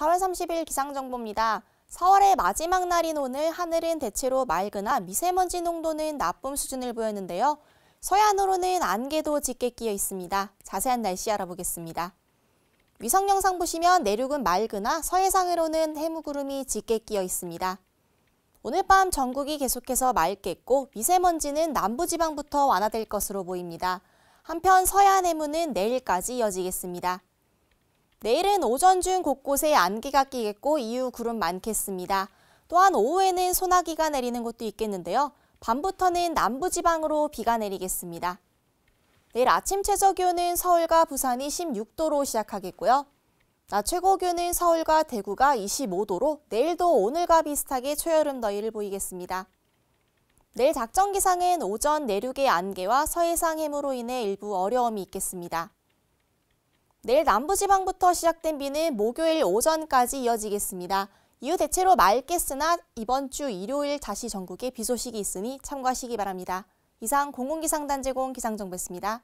4월 30일 기상정보입니다. 4월의 마지막 날인 오늘 하늘은 대체로 맑으나 미세먼지 농도는 나쁨 수준을 보였는데요. 서해안으로는 안개도 짙게 끼어 있습니다. 자세한 날씨 알아보겠습니다. 위성 영상 보시면 내륙은 맑으나 서해상으로는 해무구름이 짙게 끼어 있습니다. 오늘 밤 전국이 계속해서 맑겠고 미세먼지는 남부지방부터 완화될 것으로 보입니다. 한편 서해안 해무는 내일까지 이어지겠습니다. 내일은 오전 중 곳곳에 안개가 끼겠고 이후 구름 많겠습니다. 또한 오후에는 소나기가 내리는 곳도 있겠는데요. 밤부터는 남부지방으로 비가 내리겠습니다. 내일 아침 최저 기온은 서울과 부산이 16도로 시작하겠고요. 낮 최고 기온은 서울과 대구가 25도로 내일도 오늘과 비슷하게 초여름 더위를 보이겠습니다. 내일 작전 기상은 오전 내륙의 안개와 서해상 해무로 인해 일부 어려움이 있겠습니다. 내일 남부지방부터 시작된 비는 목요일 오전까지 이어지겠습니다. 이후 대체로 맑겠으나 이번 주 일요일 다시 전국에 비 소식이 있으니 참고하시기 바랍니다. 이상 공공기상단 제공 기상정보였습니다.